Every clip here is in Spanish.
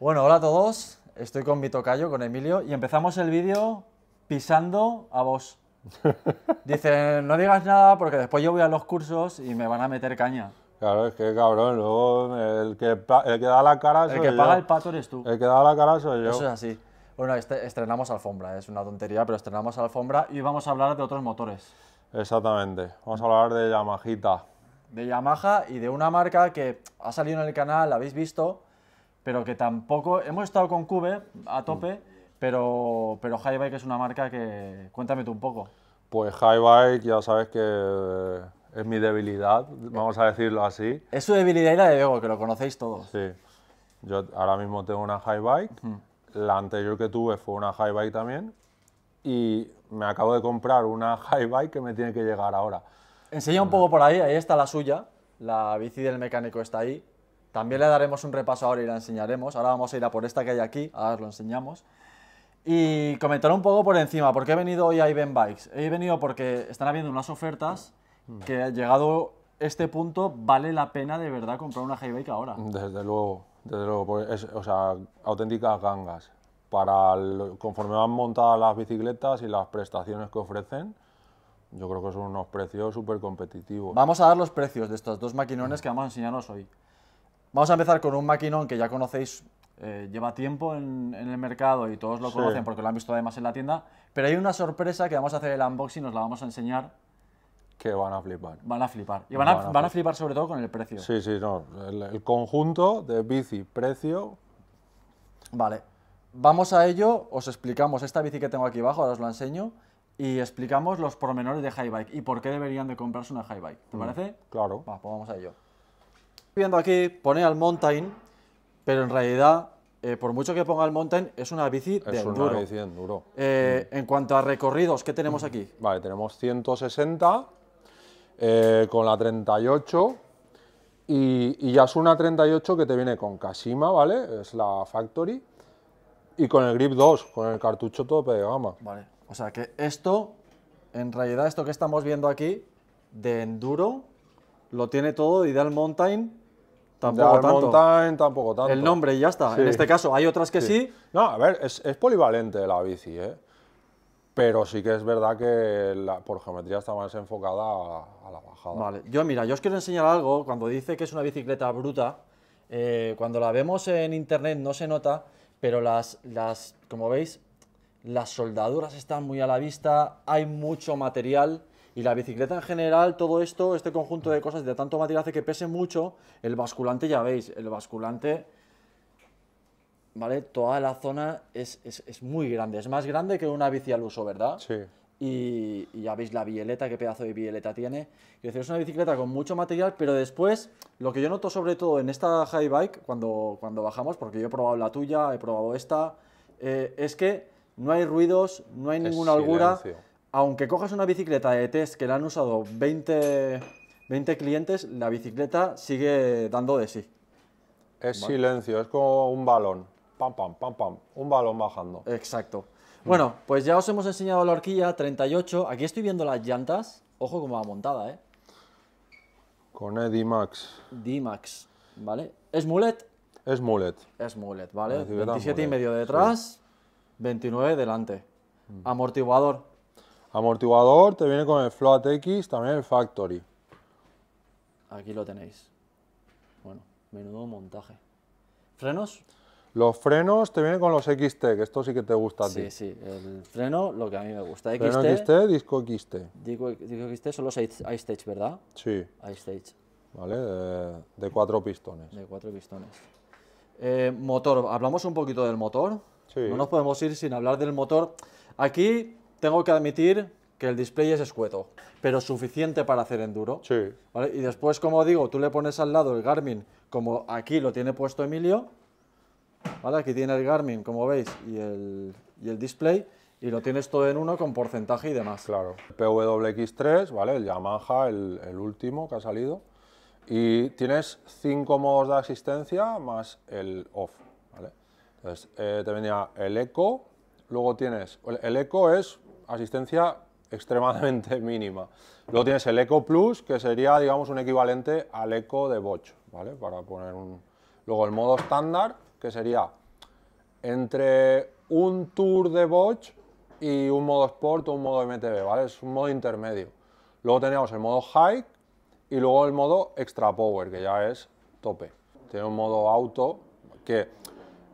Bueno, hola a todos. Estoy con mi tocayo, con Emilio, y empezamos el vídeo pisando a vos. dice no digas nada porque después yo voy a los cursos y me van a meter caña. Claro, es que cabrón, luego el que, da la cara soy El que paga el pato eres tú. El que da la cara soy yo. Eso es así. Bueno, este, estrenamos alfombra, ¿eh? es una tontería, pero estrenamos alfombra y vamos a hablar de otros motores. Exactamente, vamos a hablar de Yamahita. De Yamaha y de una marca que ha salido en el canal, la habéis visto, pero que tampoco. Hemos estado con Cube a tope, pero, pero High Bike es una marca que. Cuéntame tú un poco. Pues High Bike, ya sabes que es mi debilidad, vamos a decirlo así. Es su debilidad y la de Diego, que lo conocéis todos. Sí. Yo ahora mismo tengo una High Bike. La anterior que tuve fue una High también. Y me acabo de comprar una High Bike que me tiene que llegar ahora. Enseña un poco por ahí, ahí está la suya. La bici del mecánico está ahí. También le daremos un repaso ahora y la enseñaremos. Ahora vamos a ir a por esta que hay aquí, ahora os lo enseñamos. Y comentar un poco por encima, ¿por qué he venido hoy a Event Bikes? He venido porque están habiendo unas ofertas mm. que llegado este punto vale la pena de verdad comprar una Hi-Bike ahora. Desde luego, desde luego, pues o sea, auténticas gangas. Para conforme van montadas las bicicletas y las prestaciones que ofrecen, yo creo que son unos precios súper competitivos. Vamos a dar los precios de estos dos maquinones que vamos a enseñaros hoy. Vamos a empezar con un maquinón que ya conocéis, eh, lleva tiempo en, el mercado y todos lo conocen porque lo han visto además en la tienda. Pero hay una sorpresa que vamos a hacer el unboxing, nos la vamos a enseñar. Que van a flipar. Van a flipar. Y van, a, flipar sobre todo con el precio. Sí, sí, no. El, conjunto de bici, precio. Vale. Vamos a ello, os explicamos esta bici que tengo aquí abajo, ahora os la enseño y explicamos los pormenores de Hi-Bike y por qué deberían de comprarse una Hi-Bike. ¿Te mm, parece? Claro. Pues vamos a ello viendo aquí, pone al mountain, pero en realidad, eh, por mucho que ponga al mountain, es una bici de enduro. bici de enduro. Eh, en cuanto a recorridos, ¿qué tenemos aquí? Mm, vale, tenemos 160 eh, con la 38 y, ya es una 38 que te viene con Kashima, ¿vale? Es la Factory y con el Grip 2, con el cartucho todo de gama. Vale, o sea que esto, en realidad esto que estamos viendo aquí de enduro, lo tiene todo Ideal Mountain Tampoco tanto. tampoco tanto. El nombre y ya está. En este caso, hay otras que sí. No, a ver, es, es, polivalente la bici, ¿eh? Pero sí que es verdad que por geometría está más enfocada a, la bajada. Vale, yo mira, yo os quiero enseñar algo. Cuando dice que es una bicicleta bruta, eh, cuando la vemos en internet no se nota, pero las, las, como veis, las soldaduras están muy a la vista, hay mucho material y la bicicleta en general, todo esto, este conjunto de cosas de tanto material hace que pese mucho. El basculante, ya veis, el basculante, ¿vale? Toda la zona es, muy grande, es más grande que una bici al uso, ¿verdad? Sí. Y, ya veis la bieleta, qué pedazo de bieleta tiene. es una bicicleta con mucho material, pero después, lo que yo noto sobre todo en esta high bike, cuando, cuando bajamos, porque yo he probado la tuya, he probado esta, eh, es que no hay ruidos, no hay ninguna holgura aunque cojas una bicicleta de test que la han usado 20, clientes, la bicicleta sigue dando de sí. Es silencio, es como un balón. Pam, pam, pam, pam. Un balón bajando. Exacto. Bueno, pues ya os hemos enseñado la horquilla 38. Aquí estoy viendo las llantas. Ojo cómo va montada, ¿eh? Con D-Max. D-Max, ¿vale? ¿Es mullet? Es mullet. Es mullet, ¿vale? 27 detrás, 29 delante. Mm. Amortiguador, Amortiguador, te viene con el Float X, también el Factory. Aquí lo tenéis. Bueno, menudo montaje. ¿Frenos? Los frenos te vienen con los XT, que esto sí que te gusta a ti. Sí, sí, el freno lo que a mí me gusta. XT, freno XT, disco XT. Disco, XT son los Stage, ¿verdad? Sí. Stage. ¿Vale? De, cuatro pistones. De cuatro pistones. Eh, motor, hablamos un poquito del motor. Sí. No nos podemos ir sin hablar del motor. Aquí tengo que admitir que el display es escueto, pero suficiente para hacer enduro. Sí. Y después, como digo, tú le pones al lado el Garmin, como aquí lo tiene puesto Emilio, ¿vale? Aquí tiene el Garmin, como veis, y el, display, y lo tienes todo en uno con porcentaje y demás. Claro. PWX3, ¿vale? El Yamaha, el, último que ha salido, y tienes cinco modos de asistencia más el off, Entonces, eh, te venía el eco, luego tienes... El eco es asistencia extremadamente mínima. Luego tienes el Eco Plus, que sería, digamos, un equivalente al Eco de Bosch, ¿vale? Para poner un... Luego el modo estándar, que sería entre un Tour de Bosch y un modo Sport o un modo MTB, ¿vale? Es un modo intermedio. Luego teníamos el modo Hike y luego el modo Extra Power, que ya es tope. Tiene un modo auto, que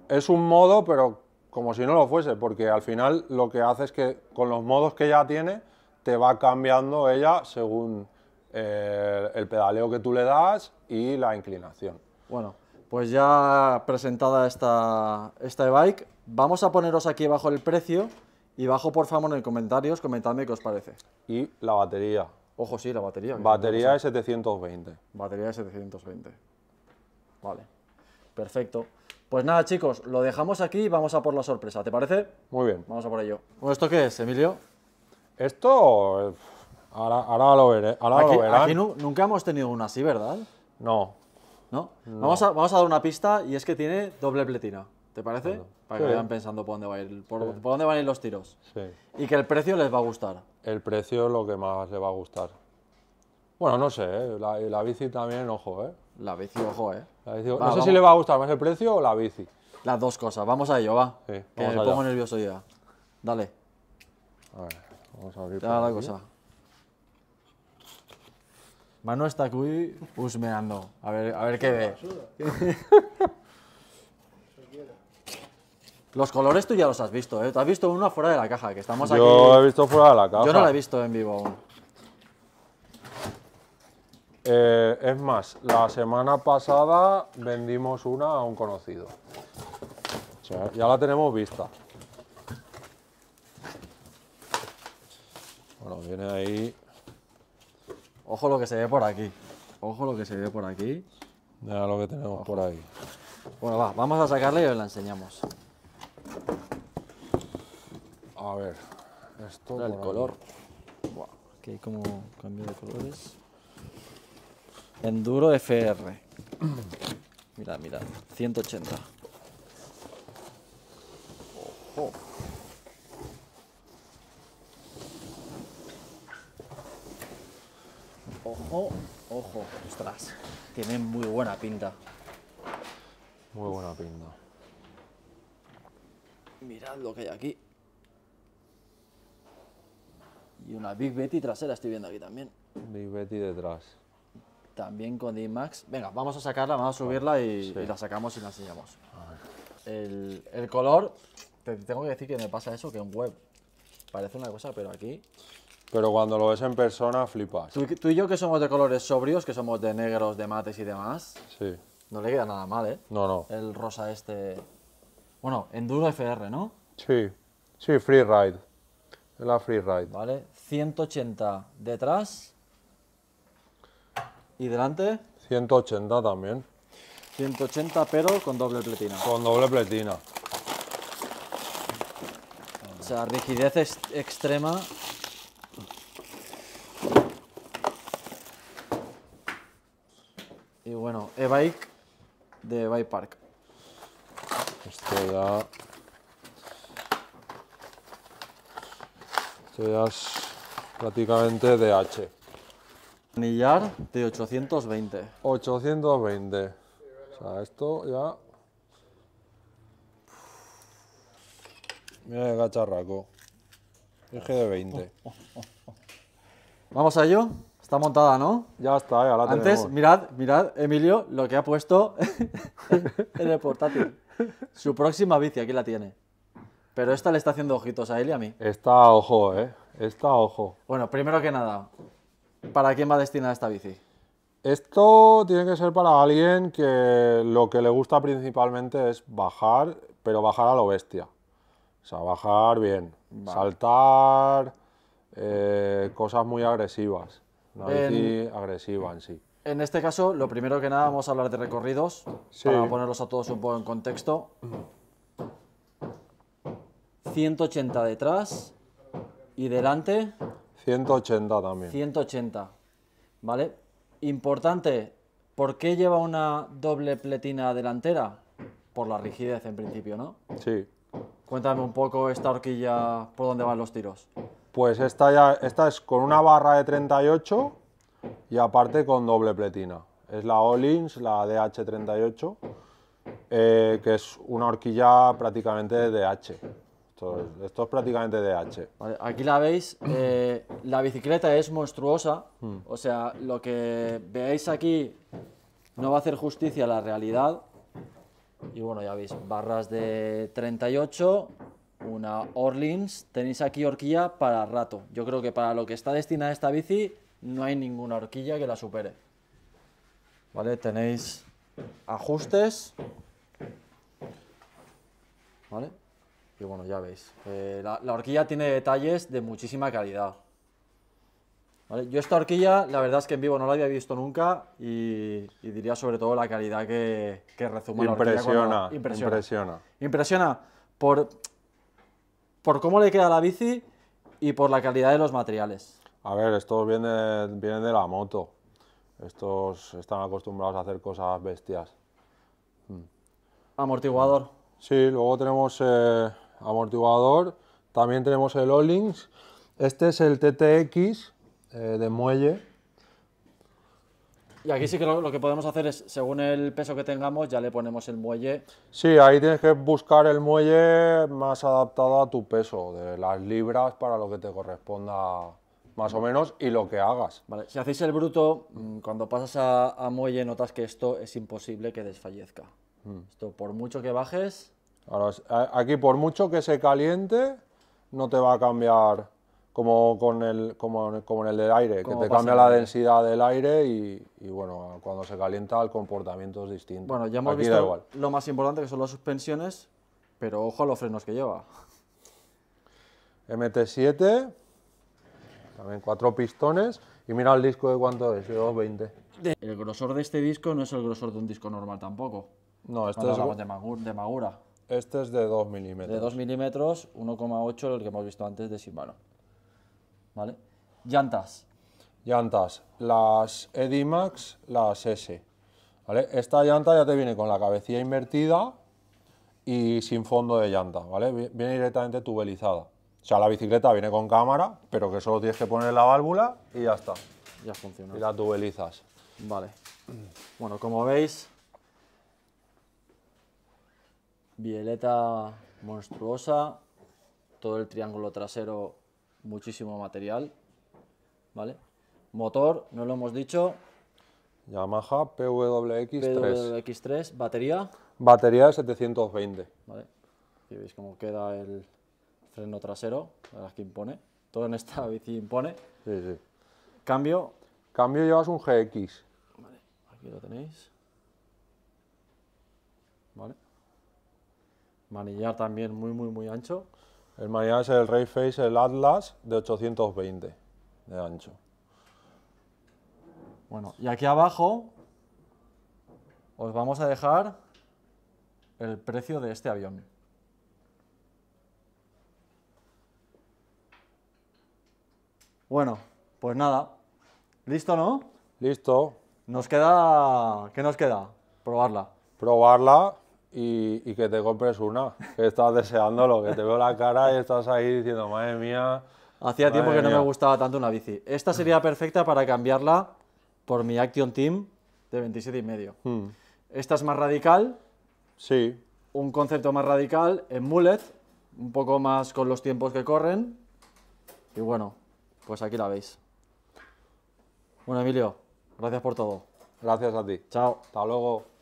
es un modo, pero como si no lo fuese, porque al final lo que hace es que con los modos que ya tiene, te va cambiando ella según eh, el pedaleo que tú le das y la inclinación. Bueno, pues ya presentada esta, esta e-bike, vamos a poneros aquí abajo el precio y bajo por favor en comentarios, comentadme qué os parece. Y la batería. Ojo, sí, la batería. Batería de 720. Batería de 720. Vale, perfecto. Pues nada, chicos, lo dejamos aquí y vamos a por la sorpresa, ¿te parece? Muy bien. Vamos a por ello. ¿esto qué es, Emilio? Esto... Eh, ahora, lo veré. aquí, aquí nunca hemos tenido una así, ¿verdad? No. ¿No? Vamos, a, vamos, a, dar una pista y es que tiene doble pletina. ¿Te parece? Para que vayan pensando por dónde, va a ir, por, dónde van a ir los tiros. Sí. Y que el precio les va a gustar. El precio es lo que más les va a gustar. Bueno, no sé, eh, la, la bici también, ojo, ¿eh? La bici, ojo, ¿eh? no sé si le va a gustar más el precio o la bici. Las dos cosas, vamos a ello, va. que me pongo nervioso ya. Dale. A ver, vamos a abrir. para. la cosa. Mano está aquí husmeando. A ver, qué ve. Los colores tú ya los has visto, ¿eh? has visto uno fuera de la caja, que estamos Yo aquí. Yo he visto fuera de la caja. Yo no la he visto en vivo aún. Eh, es más, la semana pasada vendimos una a un conocido. ya la tenemos vista. Bueno, viene ahí. Ojo lo que se ve por aquí. Ojo lo que se ve por aquí. Ya lo que tenemos por ahí. Bueno, va, vamos a sacarla y os la enseñamos. A ver, esto. el color. aquí hay como cambio de colores. Enduro FR. Mira, mira, 180. ojo, Ojo, ojo, ostras. Tiene muy buena pinta. Muy buena pinta. Mirad lo que hay aquí. Y una Big Betty trasera estoy viendo aquí también. Big Betty detrás también con d Venga, vamos a sacarla, vamos a subirla y, la sacamos y la enseñamos. El, color, te tengo que decir que me pasa eso, que un web parece una cosa, pero aquí... Pero cuando lo ves en persona, flipas. Tú, y yo que somos de colores sobrios, que somos de negros, de mates y demás, sí. no le queda nada mal, ¿eh? No, no. El rosa este... Bueno, Enduro FR, ¿no? Sí, sí, Freeride. La Freeride. Vale, 180 detrás ¿Y delante? 180 también. 180 pero con doble pletina. Con doble pletina. O sea, rigidez extrema. Y bueno, e-bike de Bike Park. Esto ya... Esto ya es prácticamente DH. Anillar de 820. 820. O sea, esto ya... Mira el gacharraco. Eje de 20. Vamos a ello. Está montada, ¿no? Ya está, la Antes, mirad, mirad, Emilio, lo que ha puesto en el portátil. Su próxima bici, aquí la tiene. Pero esta le está haciendo ojitos a él y a mí. Está ojo, ¿eh? Está ojo. Bueno, primero que nada, ¿Para quién va destinada esta bici? Esto tiene que ser para alguien que lo que le gusta principalmente es bajar, pero bajar a lo bestia. O sea, bajar bien. Saltar eh, cosas muy agresivas. Una bici agresiva en sí. En este caso, lo primero que nada, vamos a hablar de recorridos para ponerlos a todos un poco en contexto. 180 detrás y delante 180 también. 180. ¿Vale? Importante, ¿por qué lleva una doble pletina delantera? Por la rigidez en principio, ¿no? Sí. Cuéntame un poco esta horquilla, por dónde van los tiros. Pues esta, ya, esta es con una barra de 38 y aparte con doble pletina. Es la Olins, la DH38, eh, que es una horquilla prácticamente de DH. Esto, es, prácticamente DH. Vale, aquí la veis, eh, la bicicleta es monstruosa, hmm. o sea, lo que veáis aquí no va a hacer justicia a la realidad. Y bueno, ya veis, barras de 38, una Orleans, tenéis aquí horquilla para rato. Yo creo que para lo que está destinada esta bici, no hay ninguna horquilla que la supere. Vale, tenéis ajustes. ¿Vale? Y bueno, ya veis. Eh, la, horquilla tiene detalles de muchísima calidad. Yo esta horquilla, la verdad es que en vivo no la había visto nunca y, diría sobre todo la calidad que, que resume la horquilla. Impresiona, impresiona. Impresiona por, por cómo le queda la bici y por la calidad de los materiales. A ver, esto vienen de la moto. Estos están acostumbrados a hacer cosas bestias. Amortiguador. Sí, luego tenemos eh, amortiguador. También tenemos el links Este es el TTX eh, de muelle. Y aquí sí que lo, que podemos hacer es, según el peso que tengamos, ya le ponemos el muelle. Sí, ahí tienes que buscar el muelle más adaptado a tu peso, de las libras para lo que te corresponda más o menos y lo que hagas. si hacéis el bruto, mm, cuando pasas a, muelle notas que esto es imposible que desfallezca. Mm. Esto, por mucho que bajes, aquí por mucho que se caliente, no te va a cambiar como en el del aire, que te cambia la densidad del aire y, bueno, cuando se calienta el comportamiento es distinto. Bueno, ya hemos visto lo más importante que son las suspensiones, pero ojo a los frenos que lleva. MT7, también cuatro pistones, y mira el disco de cuánto es, de 220. El grosor de este disco no es el grosor de un disco normal tampoco. No, este es... De, magura. Este es de 2 milímetros. De 2 milímetros, 1,8 el que hemos visto antes de Shimano. ¿Vale? Llantas. Llantas. Las Edimax, las S. ¿Vale? Esta llanta ya te viene con la cabecilla invertida y sin fondo de llanta. ¿vale? Viene directamente tubelizada. O sea, la bicicleta viene con cámara, pero que solo tienes que poner la válvula y ya está. Ya funciona. Y la tubelizas. Vale. Bueno, como veis, Violeta monstruosa, todo el triángulo trasero, muchísimo material, ¿vale? Motor, no lo hemos dicho. Yamaha PWX3. PWX3, batería. Batería de 720. Vale. Y veis cómo queda el freno trasero, la verdad que impone. Todo en esta bici impone. sí. Cambio. Cambio llevas un GX. Vale, aquí lo tenéis. manillar también muy, muy, muy ancho. El manillar es el Rayface, el Atlas de 820 de ancho. Bueno, y aquí abajo os vamos a dejar el precio de este avión. Bueno, pues nada. ¿Listo, no? Listo. Nos queda... ¿Qué nos queda? Probarla. Probarla, y, que te compres una, que estás deseándolo, que te veo la cara y estás ahí diciendo, madre mía. Hacía tiempo que no me gustaba tanto una bici. Esta sería perfecta para cambiarla por mi Action Team de 27 y medio. Hmm. Esta es más radical. Sí. Un concepto más radical en mullet, un poco más con los tiempos que corren. Y bueno, pues aquí la veis. Bueno, Emilio, gracias por todo. Gracias a ti. Chao. Hasta luego.